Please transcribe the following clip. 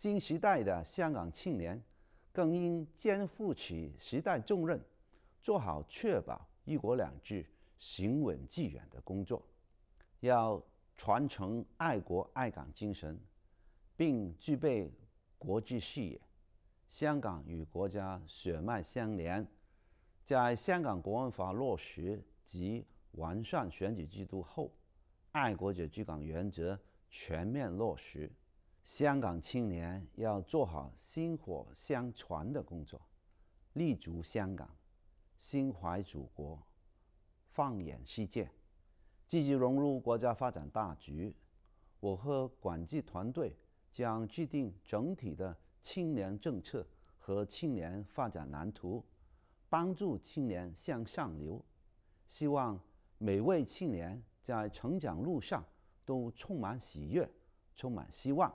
新时代的香港青年，更应肩负起时代重任，做好确保“一国两制”行稳致远的工作。要传承爱国爱港精神，并具备国际视野。香港与国家血脉相连，在香港国安法落实及完善选举制度后，爱国者治港原则全面落实。香港青年要做好薪火相传的工作，立足香港，心怀祖国，放眼世界，积极融入国家发展大局。我和管制团队将制定整体的青年政策和青年发展蓝图，帮助青年向上流。希望每位青年在成长路上都充满喜悦，充满希望。